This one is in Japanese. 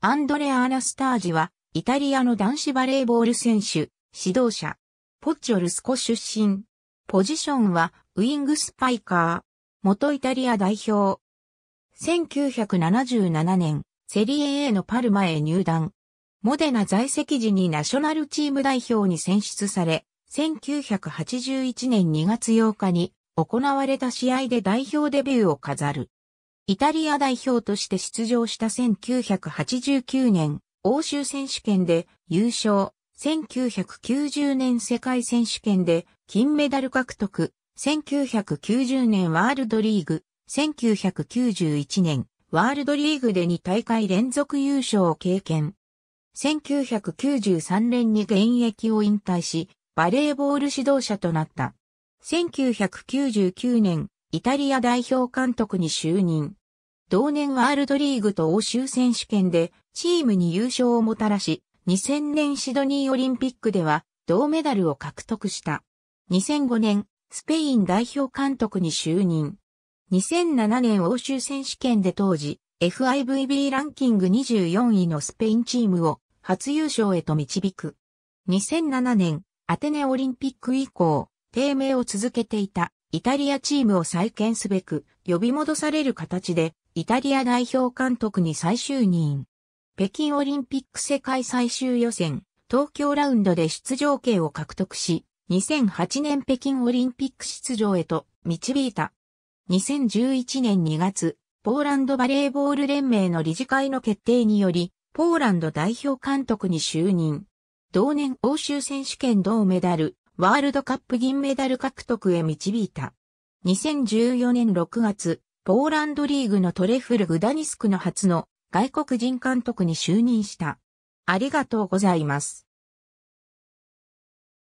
アンドレア・アナスタージは、イタリアの男子バレーボール選手、指導者、ポッチョルスコ出身。ポジションは、ウィングスパイカー。元イタリア代表。1977年、セリエ A のパルマへ入団。モデナ在籍時にナショナルチーム代表に選出され、1981年2月8日に行われた試合で代表デビューを飾る。イタリア代表として出場した1989年、欧州選手権で優勝、1990年世界選手権で金メダル獲得、1990年ワールドリーグ、1991年ワールドリーグで2大会連続優勝を経験。1993年に現役を引退し、バレーボール指導者となった。1999年、イタリア代表監督に就任。同年ワールドリーグと欧州選手権でチームに優勝をもたらし、2000年シドニーオリンピックでは銅メダルを獲得した。2005年、スペイン代表監督に就任。2007年欧州選手権で当時、FIVB ランキング24位のスペインチームを初優勝へと導く。2007年、アテネオリンピック以降、低迷を続けていたイタリアチームを再建すべく、呼び戻される形でイタリア代表監督に再就任。北京オリンピック世界最終予選、東京ラウンドで出場権を獲得し、2008年北京オリンピック出場へと導いた。2011年2月、ポーランドバレーボール連盟の理事会の決定により、ポーランド代表監督に就任。同年欧州選手権銅メダル、ワールドカップ銀メダル獲得へ導いた。2014年6月、ポーランドリーグのトレフル・グダニスクの初の外国人監督に就任した。ありがとうございます。